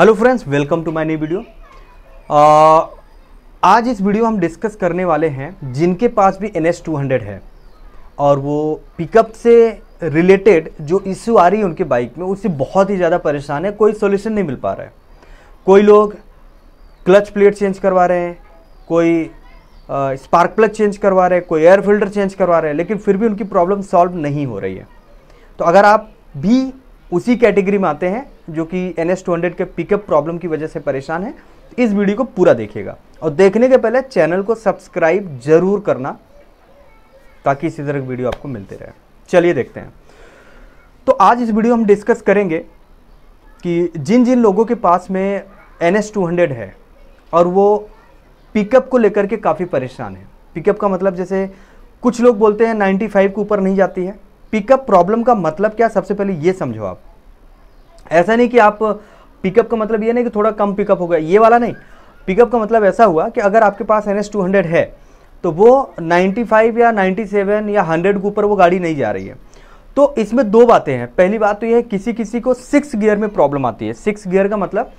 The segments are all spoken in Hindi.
hello friends welcome to my new video आज इस वीडियो हम डिस्कस करने वाले हैं जिनके पास भी एन एस टू हंड्रेड है और वो पिकअप से रिलेटेड जो इश्यू आ रही है उनके बाइक में उससे बहुत ही ज़्यादा परेशान है कोई सोल्यूशन नहीं मिल पा रहा है कोई लोग क्लच प्लेट चेंज करवा रहे हैं कोई स्पार्क प्लग चेंज करवा रहे हैं कोई एयर फिल्टर चेंज करवा रहे हैं लेकिन फिर भी उनकी प्रॉब्लम सॉल्व नहीं हो रही है तो अगर आप भी उसी कैटेगरी में आते हैं जो कि एन एस के पिकअप प्रॉब्लम की वजह से परेशान है इस वीडियो को पूरा देखिएगा और देखने के पहले चैनल को सब्सक्राइब जरूर करना ताकि इसी तरह की वीडियो आपको मिलते रहे चलिए देखते हैं तो आज इस वीडियो हम डिस्कस करेंगे कि जिन जिन लोगों के पास में एन एस टू हंड्रेड है और वो पिकअप को लेकर के काफ़ी परेशान है पिकअप का मतलब जैसे कुछ लोग बोलते हैं 95 के ऊपर नहीं जाती है पिकअप प्रॉब्लम का मतलब क्या सबसे पहले ये समझो आप ऐसा नहीं कि आप पिकअप का मतलब ये नहीं कि थोड़ा कम पिकअप हो गया ये वाला नहीं पिकअप का मतलब ऐसा हुआ कि अगर आपके पास एन एस टू हंड्रेड है तो वो 95 या 97 या 100 के ऊपर वो गाड़ी नहीं जा रही है तो इसमें दो बातें हैं पहली बात तो ये है किसी किसी को सिक्स गियर में प्रॉब्लम आती है सिक्स गियर का मतलब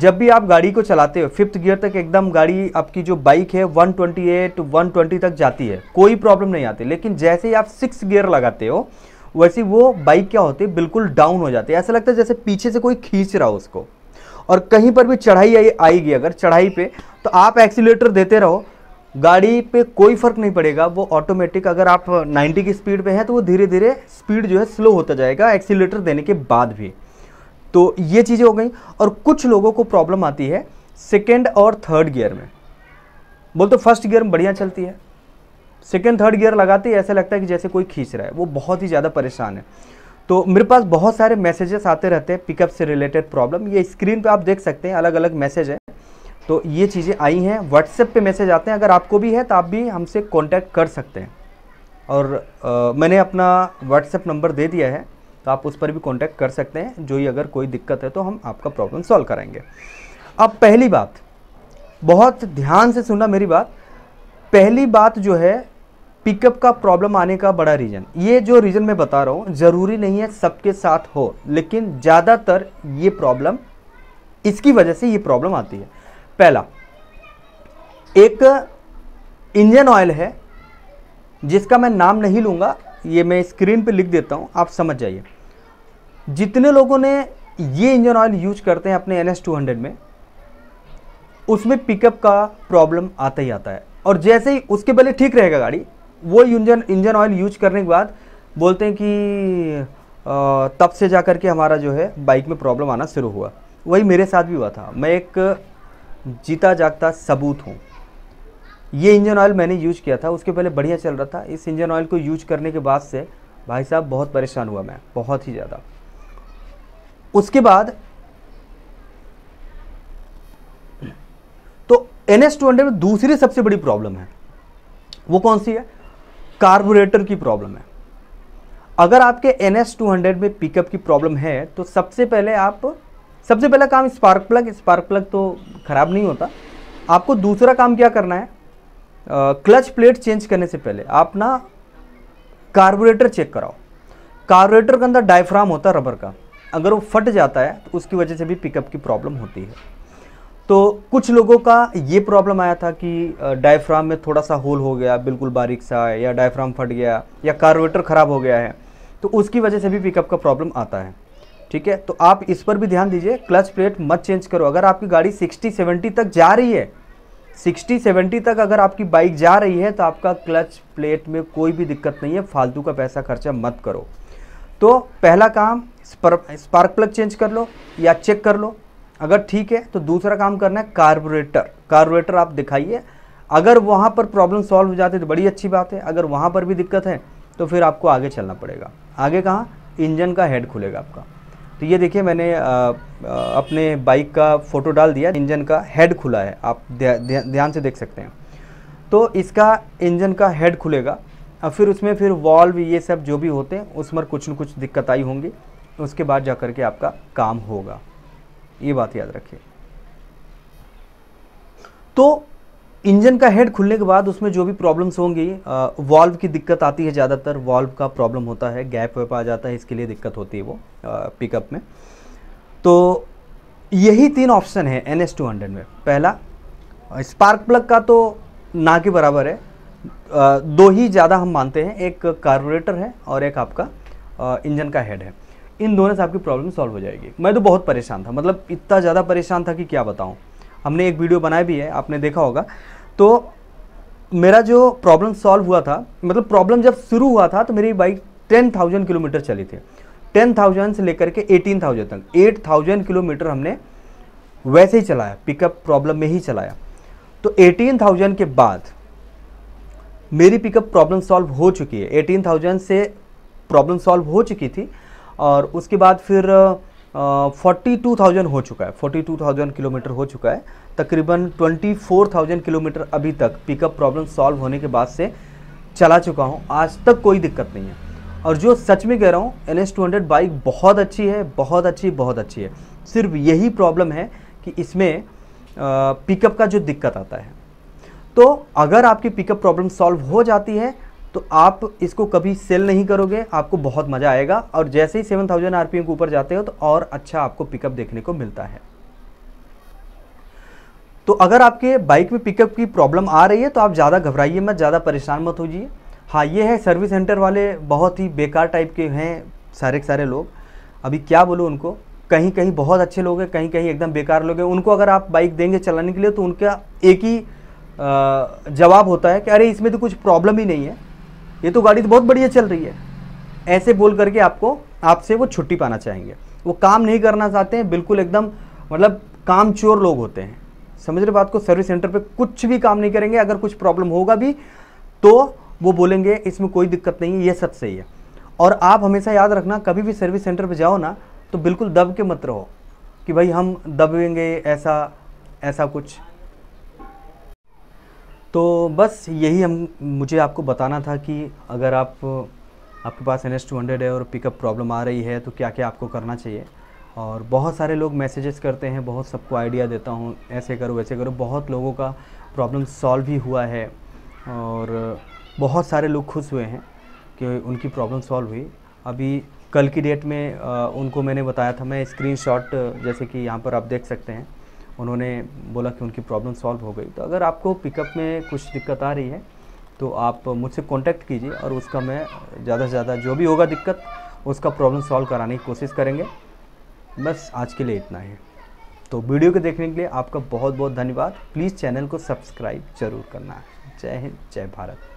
जब भी आप गाड़ी को चलाते हो फिफ्थ गियर तक एकदम गाड़ी आपकी जो बाइक है 128, 120 तक जाती है कोई प्रॉब्लम नहीं आती लेकिन जैसे ही आप सिक्स गियर लगाते हो वैसे वो बाइक क्या होती है बिल्कुल डाउन हो जाती है ऐसा लगता है जैसे पीछे से कोई खींच रहा हो उसको और कहीं पर भी चढ़ाई आएगी अगर चढ़ाई पे तो आप एक्सीटर देते रहो गाड़ी पे कोई फर्क नहीं पड़ेगा वो ऑटोमेटिक अगर आप 90 की स्पीड पे हैं तो वो धीरे धीरे स्पीड जो है स्लो होता जाएगा एक्सीटर देने के बाद भी तो ये चीज़ें हो गई और कुछ लोगों को प्रॉब्लम आती है सेकेंड और थर्ड गियर में बोल तो फर्स्ट गियर बढ़िया चलती है सेकेंड थर्ड गियर लगाते ही ऐसा लगता है कि जैसे कोई खींच रहा है वो बहुत ही ज़्यादा परेशान है तो मेरे पास बहुत सारे मैसेजेस आते रहते हैं पिकअप से रिलेटेड प्रॉब्लम ये स्क्रीन पे आप देख सकते हैं अलग अलग मैसेज हैं तो ये चीज़ें आई हैं व्हाट्सएप पे मैसेज आते हैं अगर आपको भी है तो आप भी हमसे कॉन्टैक्ट कर सकते हैं और आ, मैंने अपना व्हाट्सएप नंबर दे दिया है तो आप उस पर भी कॉन्टैक्ट कर सकते हैं जो ही अगर कोई दिक्कत है तो हम आपका प्रॉब्लम सॉल्व कराएंगे अब पहली बात बहुत ध्यान से सुनना मेरी बात पहली बात जो है पिकअप का प्रॉब्लम आने का बड़ा रीज़न ये जो रीज़न मैं बता रहा हूँ ज़रूरी नहीं है सबके साथ हो लेकिन ज़्यादातर ये प्रॉब्लम इसकी वजह से ये प्रॉब्लम आती है पहला एक इंजन ऑयल है जिसका मैं नाम नहीं लूँगा ये मैं स्क्रीन पे लिख देता हूँ आप समझ जाइए जितने लोगों ने ये इंजन ऑयल यूज करते हैं अपने एन एस टू हंड्रेड में उसमें पिकअप का प्रॉब्लम आता ही आता है और जैसे ही उसके पहले ठीक रहेगा गाड़ी वो इंजन इंजन ऑयल यूज करने के बाद बोलते हैं कि आ, तब से जा कर के हमारा जो है बाइक में प्रॉब्लम आना शुरू हुआ वही मेरे साथ भी हुआ था मैं एक जीता जागता सबूत हूँ ये इंजन ऑयल मैंने यूज किया था उसके पहले बढ़िया चल रहा था इस इंजन ऑयल को यूज करने के बाद से भाई साहब बहुत परेशान हुआ मैं बहुत ही ज़्यादा उसके बाद तो एन एस टू हंड्रेड में दूसरी सबसे बड़ी प्रॉब्लम है वो कौन सी है कार्बोरेटर की प्रॉब्लम है अगर आपके एन एस टू हंड्रेड में पिकअप की प्रॉब्लम है तो सबसे पहले आप सबसे पहला काम स्पार्क प्लग स्पार्क प्लग तो ख़राब नहीं होता आपको दूसरा काम क्या करना है क्लच प्लेट चेंज करने से पहले आप ना कार्बोरेटर चेक कराओ कार्बोरेटर के अंदर डायफ्राम होता है रबर का अगर वो फट जाता है तो उसकी वजह से भी पिकअप की प्रॉब्लम होती है तो कुछ लोगों का ये प्रॉब्लम आया था कि डायफ्राम में थोड़ा सा होल हो गया बिल्कुल बारीक सा या डायफ्राम फट गया या कार्वेटर ख़राब हो गया है तो उसकी वजह से भी पिकअप का प्रॉब्लम आता है ठीक है तो आप इस पर भी ध्यान दीजिए क्लच प्लेट मत चेंज करो अगर आपकी गाड़ी सिक्सटी सेवेंटी तक जा रही है सिक्सटी सेवेंटी तक अगर आपकी बाइक जा रही है तो आपका क्लच प्लेट में कोई भी दिक्कत नहीं है फालतू का पैसा खर्चा मत करो तो पहला काम स्पार्क प्लग चेंज कर लो या चेक कर लो अगर ठीक है तो दूसरा काम करना है कार्बोरेटर कार्बोरेटर आप दिखाइए अगर वहाँ पर प्रॉब्लम सॉल्व हो जाती है तो बड़ी अच्छी बात है अगर वहाँ पर भी दिक्कत है तो फिर आपको आगे चलना पड़ेगा आगे कहाँ इंजन का हेड खुलेगा आपका तो ये देखिए मैंने आ, आ, अपने बाइक का फ़ोटो डाल दिया इंजन का हेड खुला है आप ध्यान से देख सकते हैं तो इसका इंजन का हेड खुलेगा अब फिर उसमें फिर वॉल्व ये सब जो भी होते हैं उसमें कुछ न कुछ दिक्कत आई होंगी उसके बाद जा करके आपका काम होगा ये बात याद रखिए तो इंजन का हेड खुलने के बाद उसमें जो भी प्रॉब्लम्स होंगी वॉल्व की दिक्कत आती है ज़्यादातर वॉल्व का प्रॉब्लम होता है गैप वैप आ जाता है इसके लिए दिक्कत होती है वो पिकअप में तो यही तीन ऑप्शन है एन एस टू हंड्रेड में पहला स्पार्क प्लग का तो ना के बराबर है दो ही ज़्यादा हम मानते हैं एक कार्बोरेटर है और एक आपका इंजन का हेड है इन दोनों से आपकी प्रॉब्लम सॉल्व हो जाएगी मैं तो बहुत परेशान था मतलब इतना ज़्यादा परेशान था कि क्या बताऊँ हमने एक वीडियो बनाया भी है आपने देखा होगा तो मेरा जो प्रॉब्लम सॉल्व हुआ था मतलब प्रॉब्लम जब शुरू हुआ था तो मेरी बाइक टेन थाउजेंड किलोमीटर चली थी टेन थाउजेंड से लेकर के एटीन थाउजेंड तक एट थाउजेंड किलोमीटर हमने वैसे ही चलाया पिकअप प्रॉब्लम में ही चलाया तो एटीन थाउजेंड के बाद मेरी पिकअप प्रॉब्लम सॉल्व हो चुकी है एटीन थाउजेंड से प्रॉब्लम सॉल्व हो चुकी थी और उसके बाद फिर फोर्टी टू थाउजेंड हो चुका है फोर्टी टू थाउजेंड किलोमीटर हो चुका है तकरीबन ट्वेंटी फोर थाउजेंड किलोमीटर अभी तक पिकअप प्रॉब्लम सॉल्व होने के बाद से चला चुका हूँ आज तक कोई दिक्कत नहीं है और जो सच में कह रहा हूँ N S two hundred bike बहुत अच्छी है बहुत अच्छी बहुत अच्छी है सिर्फ यही प्रॉब्लम है कि इसमें पिकअप का जो दिक्कत आता है तो अगर आपकी पिकअप प्रॉब्लम सॉल्व हो जाती है तो आप इसको कभी सेल नहीं करोगे आपको बहुत मज़ा आएगा और जैसे ही 7000 थाउजेंड आर के ऊपर जाते हो तो और अच्छा आपको पिकअप देखने को मिलता है तो अगर आपके बाइक में पिकअप की प्रॉब्लम आ रही है तो आप ज़्यादा घबराइए मत ज़्यादा परेशान मत हो जाइए हाँ ये है सर्विस सेंटर वाले बहुत ही बेकार टाइप के हैं सारे के सारे लोग अभी क्या बोलूँ उनको कहीं कहीं बहुत अच्छे लोग हैं कहीं कहीं एकदम बेकार लोग हैं उनको अगर आप बाइक देंगे चलाने के लिए तो उनका एक ही जवाब होता है कि अरे इसमें तो कुछ प्रॉब्लम ही नहीं है ये तो गाड़ी तो बहुत बढ़िया चल रही है ऐसे बोल करके आपको आपसे वो छुट्टी पाना चाहेंगे वो काम नहीं करना चाहते हैं बिल्कुल एकदम मतलब काम चोर लोग होते हैं समझ रहे बात को सर्विस सेंटर पे कुछ भी काम नहीं करेंगे अगर कुछ प्रॉब्लम होगा भी तो वो बोलेंगे इसमें कोई दिक्कत नहीं है ये सच सही है और आप हमेशा याद रखना कभी भी सर्विस सेंटर पर जाओ ना तो बिल्कुल दब के मत रहो कि भाई हम दबेंगे ऐसा ऐसा कुछ तो बस यही हम मुझे आपको बताना था कि अगर आप आपके पास एन एस टू हंड्रेड है और पिकअप प्रॉब्लम आ रही है तो क्या क्या आपको करना चाहिए और बहुत सारे लोग मैसेजेस करते हैं बहुत सबको आइडिया देता हूँ ऐसे करो वैसे करो बहुत लोगों का प्रॉब्लम सॉल्व भी हुआ है और बहुत सारे लोग खुश हुए हैं कि उनकी प्रॉब्लम सॉल्व हुई अभी कल की डेट में उनको मैंने बताया था मैं स्क्रीनशॉट जैसे कि यहाँ पर आप देख सकते हैं उन्होंने बोला कि उनकी प्रॉब्लम सॉल्व हो गई तो अगर आपको पिकअप में कुछ दिक्कत आ रही है तो आप मुझसे कांटेक्ट कीजिए और उसका मैं ज़्यादा से ज़्यादा जो भी होगा दिक्कत उसका प्रॉब्लम सॉल्व कराने की कोशिश करेंगे बस आज के लिए इतना ही तो वीडियो को देखने के लिए आपका बहुत बहुत धन्यवाद प्लीज़ चैनल को सब्सक्राइब जरूर करना है जय हिंद जय भारत